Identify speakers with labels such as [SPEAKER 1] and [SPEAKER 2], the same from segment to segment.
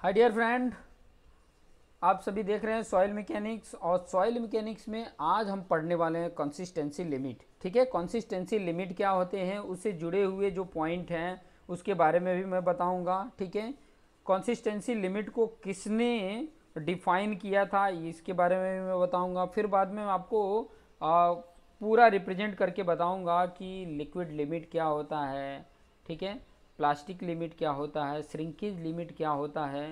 [SPEAKER 1] hi dear friend आप सभी देख रहे हैं सॉइल मैकेनिक्स और सॉइल मैकेनिक्स में आज हम पढ़ने वाले हैं कंसिस्टेंसी लिमिट ठीक है कंसिस्टेंसी लिमिट क्या होते हैं उससे जुड़े हुए जो पॉइंट हैं उसके बारे में भी मैं बताऊंगा ठीक है कंसिस्टेंसी लिमिट को किसने डिफाइन किया था इसके बारे में भी मैं बताऊँगा फिर बाद में आपको आ, पूरा रिप्रेजेंट करके बताऊँगा कि लिक्विड लिमिट क्या होता है ठीक है प्लास्टिक लिमिट क्या होता है श्रिंकेज लिमिट क्या होता है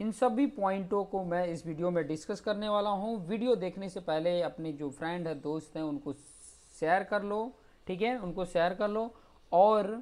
[SPEAKER 1] इन सभी पॉइंटों को मैं इस वीडियो में डिस्कस करने वाला हूँ वीडियो देखने से पहले अपने जो फ्रेंड है दोस्त हैं उनको शेयर कर लो ठीक है उनको शेयर कर लो और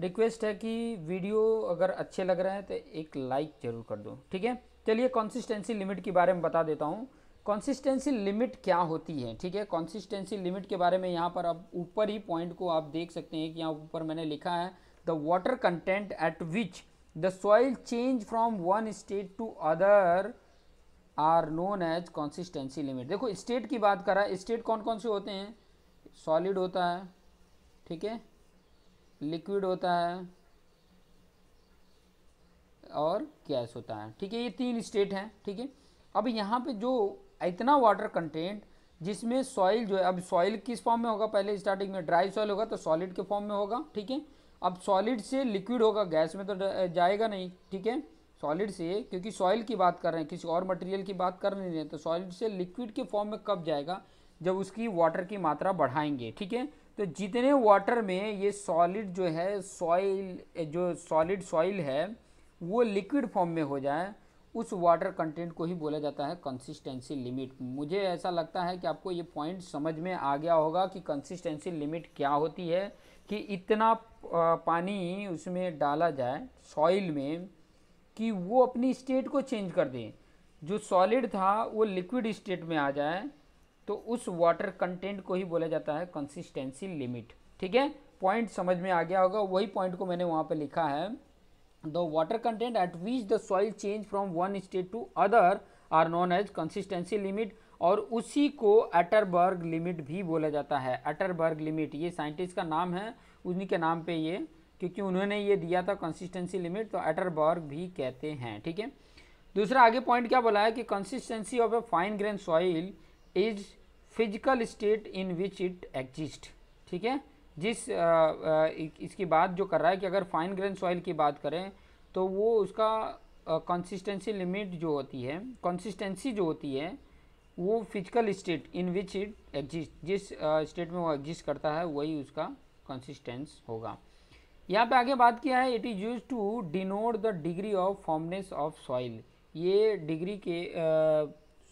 [SPEAKER 1] रिक्वेस्ट है कि वीडियो अगर अच्छे लग रहे हैं तो एक लाइक ज़रूर कर दो ठीक है चलिए कंसिस्टेंसी लिमिट के बारे में बता देता हूँ कंसिस्टेंसी लिमिट क्या होती है ठीक है कंसिस्टेंसी लिमिट के बारे में यहाँ पर आप ऊपर ही पॉइंट को आप देख सकते हैं कि यहाँ ऊपर मैंने लिखा है the water content at which the soil change from one state to other are known as consistency limit देखो स्टेट की बात करा स्टेट कौन कौन से होते हैं सॉलिड होता है ठीक है लिक्विड होता है और गैस होता है ठीक है ये तीन स्टेट हैं ठीक है अब यहाँ पे जो इतना वाटर कंटेंट जिसमें सॉइल जो है अब सॉइल किस फॉर्म में होगा पहले स्टार्टिंग में ड्राई सॉइल होगा तो सॉलिड के फॉर्म में होगा ठीक है अब सॉलिड से लिक्विड होगा गैस में तो जाएगा नहीं ठीक है सॉलिड से क्योंकि सॉइल की बात कर रहे हैं किसी और मटेरियल की बात कर नहीं रहे तो सॉलिड से लिक्विड के फॉर्म में कब जाएगा जब उसकी वाटर की मात्रा बढ़ाएंगे ठीक है तो जितने वाटर में ये सॉलिड जो है सॉइल जो सॉलिड सॉइल है वो लिक्विड फॉर्म में हो जाए उस वाटर कंटेंट को ही बोला जाता है कंसिस्टेंसी लिमिट मुझे ऐसा लगता है कि आपको ये पॉइंट समझ में आ गया होगा कि कंसिस्टेंसी लिमिट क्या होती है कि इतना पानी उसमें डाला जाए सॉइल में कि वो अपनी स्टेट को चेंज कर दें जो सॉलिड था वो लिक्विड स्टेट में आ जाए तो उस वाटर कंटेंट को ही बोला जाता है कंसिस्टेंसी लिमिट ठीक है पॉइंट समझ में आ गया होगा वही पॉइंट को मैंने वहाँ पर लिखा है the water content at which the soil change from one state to other are known as consistency limit और उसी को अटरबर्ग लिमिट भी बोला जाता है अटरबर्ग लिमिट ये साइंटिस्ट का नाम है उन्हीं के नाम पे ये क्योंकि उन्होंने ये दिया था कंसिस्टेंसी लिमिट तो अटरबर्ग भी कहते हैं ठीक है दूसरा आगे पॉइंट क्या बोला है कि consistency of a fine grain soil is physical state in which it exist ठीक है जिस आ, आ, इसकी बात जो कर रहा है कि अगर फाइन ग्रेन सॉइल की बात करें तो वो उसका कंसिस्टेंसी लिमिट जो होती है कंसिस्टेंसी जो होती है वो physical state in which it exist जिस स्टेट uh, में वो एग्जिस्ट करता है वही उसका कंसिस्टेंस होगा यहाँ पे आगे बात किया है it is use to denote the degree of firmness of soil ये डिग्री के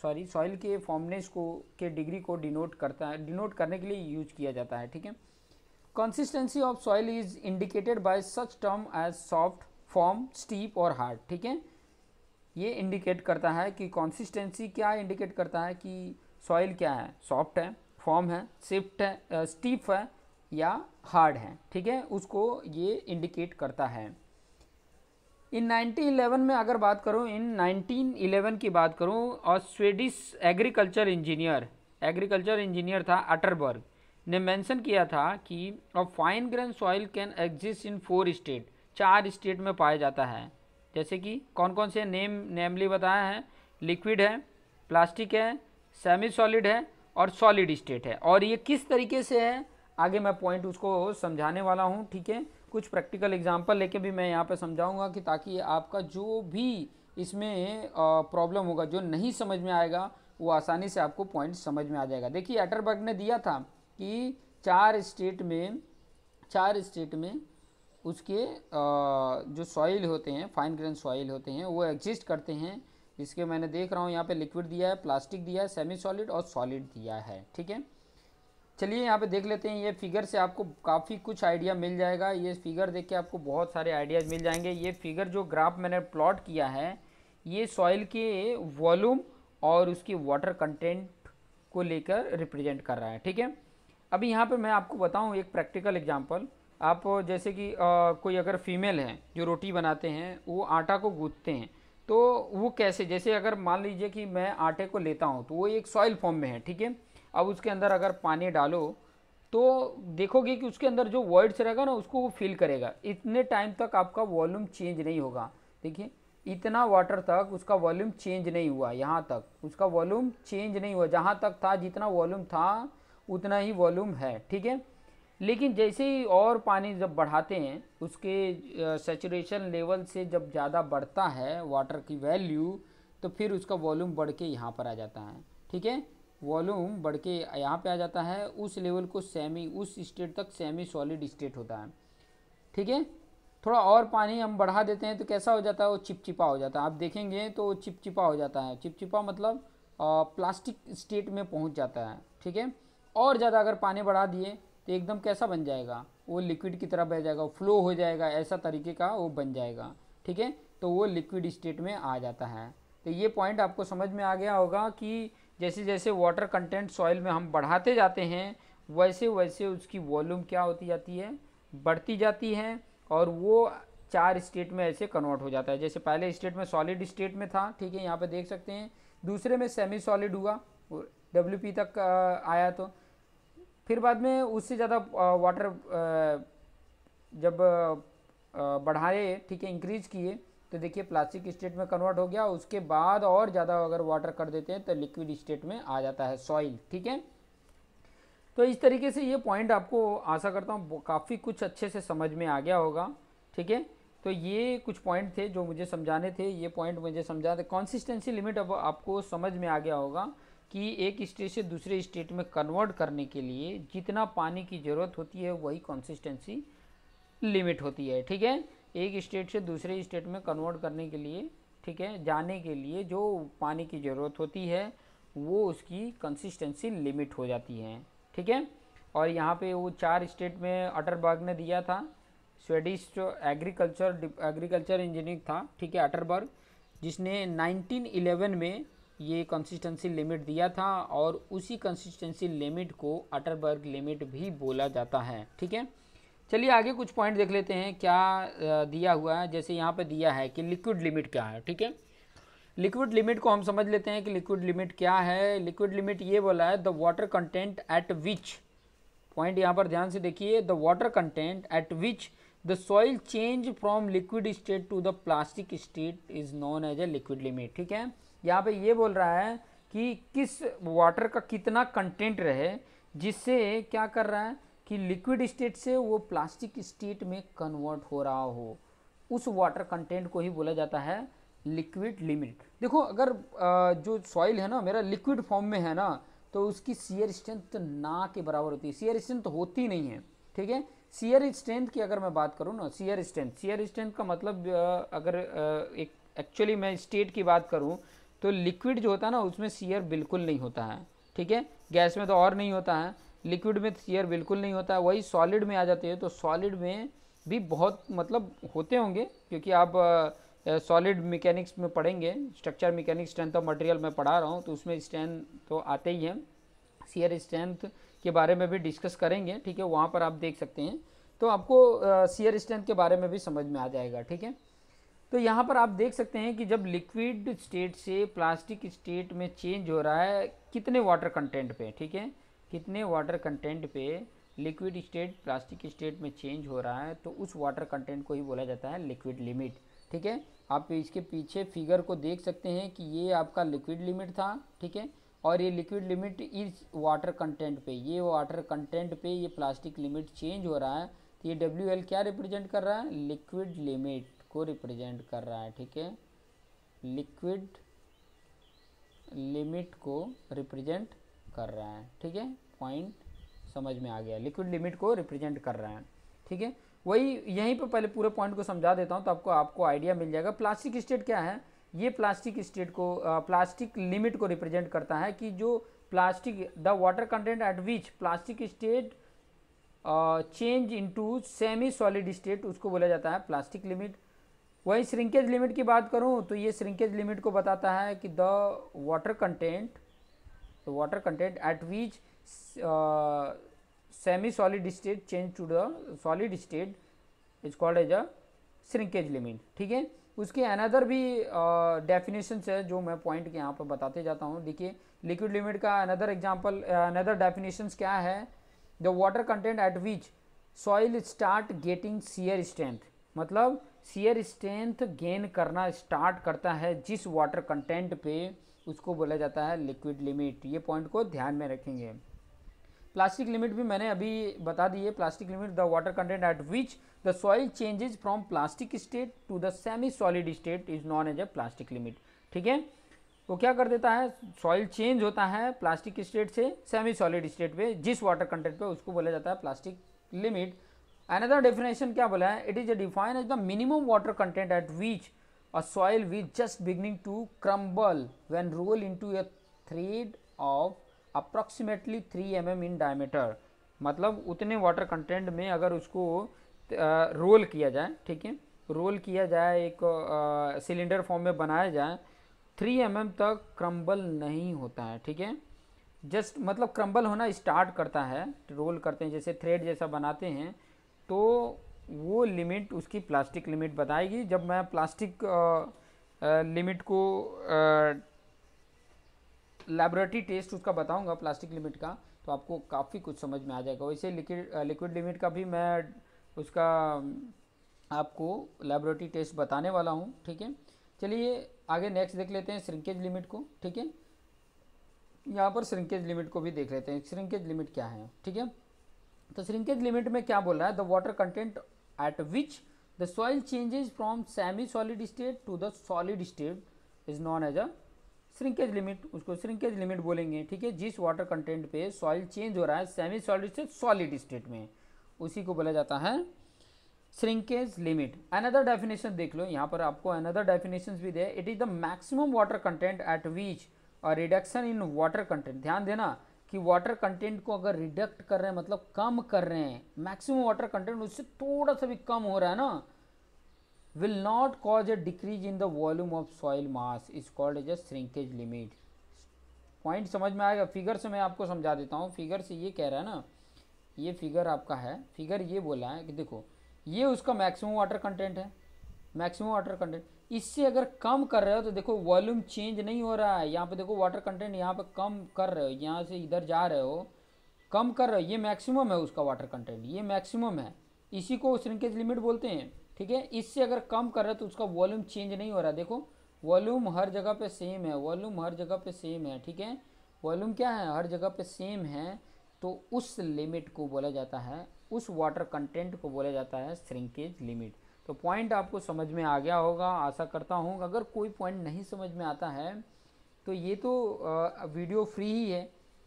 [SPEAKER 1] सॉरी uh, सॉइल के फॉर्मनेस को के डिग्री को डिनोट करता है डिनोट करने के लिए यूज किया जाता है ठीक है consistency of soil is indicated by such term as soft firm stiff और हार्ड ठीक है ये इंडिकेट करता है कि कंसिस्टेंसी क्या इंडिकेट करता है कि सॉइल क्या है सॉफ्ट है फॉर्म है सिफ्ट है स्टीफ है या हार्ड है ठीक है उसको ये इंडिकेट करता है इन 1911 में अगर बात करूं इन 1911 की बात करूं और Swedish agriculture engineer agriculture engineer था अटरबर्ग ने मेंशन किया था कि a fine grain soil can exist in four state चार स्टेट में पाया जाता है जैसे कि कौन कौन से नेम नेमली बताए हैं लिक्विड है प्लास्टिक है सेमी सॉलिड है और सॉलिड स्टेट है और ये किस तरीके से है आगे मैं पॉइंट उसको समझाने वाला हूँ ठीक है कुछ प्रैक्टिकल एग्जाम्पल लेके भी मैं यहाँ पे समझाऊँगा कि ताकि आपका जो भी इसमें प्रॉब्लम होगा जो नहीं समझ में आएगा वो आसानी से आपको पॉइंट समझ में आ जाएगा देखिए एटरबर्ग ने दिया था कि चार स्टेट में चार स्टेट में उसके जो सॉइल होते हैं फाइन ग्रेन सॉइल होते हैं वो एग्जिस्ट करते हैं जिसके मैंने देख रहा हूँ यहाँ पे लिक्विड दिया है प्लास्टिक दिया है सेमी सॉलिड और सॉलिड दिया है ठीक है चलिए यहाँ पे देख लेते हैं ये फिगर से आपको काफ़ी कुछ आइडिया मिल जाएगा ये फिगर देख के आपको बहुत सारे आइडियाज़ मिल जाएंगे ये फिगर जो ग्राफ मैंने प्लॉट किया है ये सॉइल के वॉल्यूम और उसकी वाटर कंटेंट को लेकर रिप्रेजेंट कर रहा है ठीक है अभी यहाँ पर मैं आपको बताऊँ एक प्रैक्टिकल एग्जाम्पल आप जैसे कि कोई अगर फीमेल है जो रोटी बनाते हैं वो आटा को गूंथते हैं तो वो कैसे जैसे अगर मान लीजिए कि मैं आटे को लेता हूँ तो वो एक सॉइल फॉर्म में है ठीक है अब उसके अंदर अगर पानी डालो तो देखोगे कि उसके अंदर जो वर्ड्स रहेगा ना उसको वो फिल करेगा इतने टाइम तक आपका वॉल्यूम चेंज नहीं होगा देखिए इतना वाटर तक उसका वॉल्यूम चेंज नहीं हुआ यहाँ तक उसका वॉल्यूम चेंज नहीं हुआ जहाँ तक था जितना वॉल्यूम था उतना ही वॉल्यूम है ठीक है लेकिन जैसे ही और पानी जब बढ़ाते हैं उसके सेचुरेशन लेवल से जब ज़्यादा बढ़ता है वाटर की वैल्यू तो फिर उसका वॉल्यूम बढ़ के यहाँ पर आ जाता है ठीक है वॉल्यूम बढ़ के यहाँ पर आ जाता है उस लेवल को सेमी उस स्टेट तक सेमी सॉलिड स्टेट होता है ठीक है थोड़ा और पानी हम बढ़ा देते हैं तो कैसा हो जाता है वो चिपचिपा हो जाता है आप देखेंगे तो वो चिपचिपा हो जाता है चिपचिपा मतलब प्लास्टिक स्टेट में पहुँच जाता है ठीक है और ज़्यादा अगर पानी बढ़ा दिए तो एकदम कैसा बन जाएगा वो लिक्विड की तरह बह जाएगा फ्लो हो जाएगा ऐसा तरीके का वो बन जाएगा ठीक है तो वो लिक्विड स्टेट में आ जाता है तो ये पॉइंट आपको समझ में आ गया होगा कि जैसे जैसे वाटर कंटेंट सॉइल में हम बढ़ाते जाते हैं वैसे वैसे उसकी वॉल्यूम क्या होती जाती है बढ़ती जाती है और वो चार स्टेट में ऐसे कन्वर्ट हो जाता है जैसे पहले स्टेट में सॉलिड स्टेट में था ठीक है यहाँ पर देख सकते हैं दूसरे में सेमी सॉलिड हुआ डब्ल्यू तक आया तो फिर बाद में उससे ज़्यादा वाटर जब बढ़ाए ठीक है इंक्रीज किए तो देखिए प्लास्टिक स्टेट में कन्वर्ट हो गया उसके बाद और ज़्यादा अगर वाटर कर देते हैं तो लिक्विड स्टेट में आ जाता है सॉइल ठीक है तो इस तरीके से ये पॉइंट आपको आशा करता हूँ काफ़ी कुछ अच्छे से समझ में आ गया होगा ठीक है तो ये कुछ पॉइंट थे जो मुझे समझाने थे ये पॉइंट मुझे समझा थे कॉन्सिस्टेंसी लिमिट अब आपको समझ में आ गया होगा कि एक स्टेट से दूसरे स्टेट में कन्वर्ट करने के लिए जितना पानी की ज़रूरत होती है वही कंसिस्टेंसी लिमिट होती है ठीक है एक स्टेट से दूसरे स्टेट में कन्वर्ट करने के लिए ठीक है जाने के लिए जो पानी की ज़रूरत होती है वो उसकी कंसिस्टेंसी लिमिट हो जाती है ठीक है और यहाँ पे वो चार स्टेट में अटरबर्ग ने दिया था स्वेडिश जो एग्रीकल्चर एग्रीकल्चर इंजीनियर था ठीक है अटरबर्ग जिसने 1911 में ये कंसिस्टेंसी लिमिट दिया था और उसी कंसिस्टेंसी लिमिट को अटरबर्ग लिमिट भी बोला जाता है ठीक है चलिए आगे कुछ पॉइंट देख लेते हैं क्या दिया हुआ है जैसे यहाँ पर दिया है कि लिक्विड लिमिट क्या है ठीक है लिक्विड लिमिट को हम समझ लेते हैं कि लिक्विड लिमिट क्या है लिक्विड लिमिट ये बोला है the water content at which point यहाँ पर ध्यान से देखिए the water content at which the soil change from liquid state to the plastic state is known as a liquid limit ठीक है यहाँ पे ये बोल रहा है कि किस वाटर का कितना कंटेंट रहे जिससे क्या कर रहा है कि लिक्विड स्टेट से वो प्लास्टिक स्टेट में कन्वर्ट हो रहा हो उस वाटर कंटेंट को ही बोला जाता है लिक्विड लिमिट देखो अगर जो सॉइल है ना मेरा लिक्विड फॉर्म में है ना तो उसकी सीयर स्ट्रेंथ ना के बराबर होती है सीयर स्ट्रेंथ होती नहीं है ठीक है सीयर स्ट्रेंथ की अगर मैं बात करूँ ना सीयर स्ट्रेंथ सीयर स्ट्रेंथ का मतलब अगर एक एक्चुअली मैं स्टेट की बात करूँ तो लिक्विड जो होता है ना उसमें सीयर बिल्कुल नहीं होता है ठीक है गैस में तो और नहीं होता है लिक्विड में सीयर बिल्कुल नहीं होता है वही सॉलिड में आ जाते हैं तो सॉलिड में भी बहुत मतलब होते होंगे क्योंकि आप सॉलिड मैकेनिक्स में पढ़ेंगे structure mechanics strength of material मैं पढ़ा रहा हूँ तो उसमें स्ट्रेंथ तो आते ही हैं सीयर स्ट्रेंथ के बारे में भी डिस्कस करेंगे ठीक है वहाँ पर आप देख सकते हैं तो आपको सीयर स्ट्रेंथ के बारे में भी समझ में आ जाएगा ठीक है तो यहाँ पर आप देख सकते हैं कि जब लिक्विड स्टेट से प्लास्टिक स्टेट में चेंज हो रहा है कितने वाटर कंटेंट पे ठीक है कितने वाटर कंटेंट पे लिक्विड स्टेट प्लास्टिक स्टेट में चेंज हो रहा है तो उस वाटर कंटेंट को ही बोला जाता है लिक्विड लिमिट ठीक है आप इसके पीछे फिगर को देख सकते हैं कि ये आपका लिक्विड लिमिट था ठीक है और ये लिक्विड लिमिट इस वाटर कंटेंट पे ये वाटर कंटेंट पे ये प्लास्टिक लिमिट चेंज हो रहा है तो ये डब्ल्यू क्या रिप्रेजेंट कर रहा है लिक्विड लिमिट को रिप्रेजेंट कर रहा है ठीक है लिक्विड लिमिट को रिप्रेजेंट कर रहा है ठीक है पॉइंट समझ में आ गया लिक्विड लिमिट को रिप्रेजेंट कर रहा है ठीक है वही यहीं पर पहले पूरे पॉइंट को समझा देता हूँ तो आपको आपको आइडिया मिल जाएगा प्लास्टिक स्टेट क्या है ये प्लास्टिक स्टेट को प्लास्टिक लिमिट को रिप्रेजेंट करता है कि जो plastic the water content at which plastic state change into semi solid state उसको बोला जाता है प्लास्टिक लिमिट वही श्रिंकेज लिमिट की बात करूँ तो ये श्रिंकेज लिमिट को बताता है कि the water content the water content at which semi solid state change to the solid state is called as a shrinkage limit ठीक है उसके अनदर भी डेफिनेशंस uh, है जो मैं पॉइंट के यहाँ पर बताते जाता हूँ देखिए लिक्विड लिमिट का अनदर एग्जाम्पल अनदर डेफिनेशन क्या है the water content at which soil start getting shear strength मतलब शेयर स्ट्रेंथ गेन करना स्टार्ट करता है जिस वाटर कंटेंट पे उसको बोला जाता है लिक्विड लिमिट ये पॉइंट को ध्यान में रखेंगे प्लास्टिक लिमिट भी मैंने अभी बता दी है plastic limit the water content at which the soil changes from plastic state to the semi solid state is known as a plastic limit ठीक है वो क्या कर देता है सॉइल चेंज होता है प्लास्टिक स्टेट से सेमी सॉलिड स्टेट पे जिस वाटर कंटेंट पे उसको बोला जाता है plastic limit another definition kya bola hai it is defined as the minimum water content at which a soil is just beginning to crumble when rolled into a thread of approximately 3 mm in diameter मतलब उतने water content में अगर उसको role किया जाए ठीक है role किया जाए एक सिलेंडर फॉर्म में बनाया जाए थ्री एम mm तक क्रम्बल नहीं होता है ठीक है जस्ट मतलब क्रम्बल होना स्टार्ट करता है रोल करते हैं जैसे थ्रेड जैसा बनाते हैं तो वो लिमिट उसकी प्लास्टिक लिमिट बताएगी जब मैं प्लास्टिक लिमिट को लेबोरेटरी टेस्ट उसका बताऊंगा प्लास्टिक लिमिट का तो आपको काफ़ी कुछ समझ में आ जाएगा वैसे लिक्विड लिक्विड लिमिट का भी मैं उसका आपको लेबोरेटरी टेस्ट बताने वाला हूँ ठीक है चलिए आगे नेक्स्ट देख लेते हैं श्रिंकेज लिमिट को ठीक है यहाँ पर श्रिंकेज लिमिट को भी देख लेते हैं श्रिंकेज लिमिट क्या है ठीक है तो श्रिंकेज लिमिट में क्या बोल रहा है the water content at which the soil changes from semi solid state to the solid state is known as a shrinkage limit उसको श्रिंकेज लिमिट बोलेंगे ठीक है जिस वाटर कंटेंट पे सॉइल चेंज हो रहा है semi solid state solid state में उसी को बोला जाता है श्रिंकेज लिमिट अनदर डेफिनेशन देख लो यहाँ पर आपको अनदर डेफिनेशन भी दे it is the maximum water content at which और रिडक्शन इन वाटर कंटेंट ध्यान देना कि वाटर कंटेंट को अगर रिडक्ट कर रहे हैं मतलब कम कर रहे हैं मैक्सिमम वाटर कंटेंट उससे थोड़ा सा भी कम हो रहा है ना will not cause a decrease in the volume of soil mass is called as a shrinkage limit point समझ में आएगा फिगर से मैं आपको समझा देता हूँ फिगर से ये कह रहा है ना ये फिगर आपका है फिगर ये बोला है कि देखो ये उसका मैक्सिमम वाटर कंटेंट है मैक्सिमम वाटर कंटेंट इससे अगर कम कर रहे हो तो देखो वॉल्यूम चेंज नहीं हो रहा है यहाँ पे देखो वाटर कंटेंट यहाँ पे कम कर रहे हो यहाँ से इधर जा रहे हो कम कर रहे हो ये मैक्सिमम है उसका वाटर कंटेंट ये मैक्सिमम है इसी को श्रिंकेज लिमिट बोलते हैं ठीक है इससे अगर कम कर रहे हो तो उसका वॉल्यूम चेंज नहीं हो रहा देखो वॉल्यूम हर जगह पर सेम है वॉल्यूम हर जगह पर सेम है ठीक है वॉल्यूम क्या है हर जगह पर सेम है तो उस लिमिट को बोला जाता है उस वाटर कंटेंट को बोला जाता है श्रिंकेज लिमिट तो पॉइंट आपको समझ में आ गया होगा आशा करता हूँ अगर कोई पॉइंट नहीं समझ में आता है तो ये तो वीडियो फ्री ही है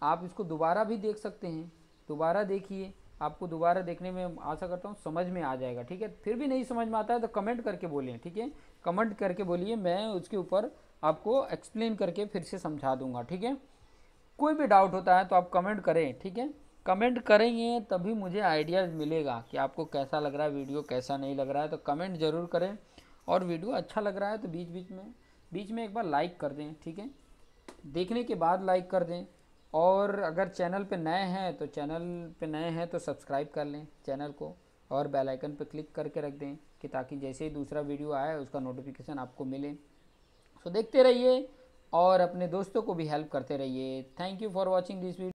[SPEAKER 1] आप इसको दोबारा भी देख सकते हैं दोबारा देखिए आपको दोबारा देखने में आशा करता हूँ समझ में आ जाएगा ठीक है फिर भी नहीं समझ में आता है तो कमेंट करके बोलिए ठीक है कमेंट करके बोलिए मैं उसके ऊपर आपको एक्सप्लेन करके फिर से समझा दूंगा ठीक है कोई भी डाउट होता है तो आप कमेंट करें ठीक है कमेंट करेंगे तभी मुझे आइडियाज़ मिलेगा कि आपको कैसा लग रहा है वीडियो कैसा नहीं लग रहा है तो कमेंट ज़रूर करें और वीडियो अच्छा लग रहा है तो बीच बीच में बीच में एक बार लाइक कर दें ठीक है देखने के बाद लाइक कर दें और अगर चैनल पे नए हैं तो चैनल पे नए हैं तो सब्सक्राइब कर लें चैनल को और बेल आइकन पे क्लिक करके रख दें कि ताकि जैसे ही दूसरा वीडियो आए उसका नोटिफिकेशन आपको मिले सो देखते रहिए और अपने दोस्तों को भी हेल्प करते रहिए thank you for watching this video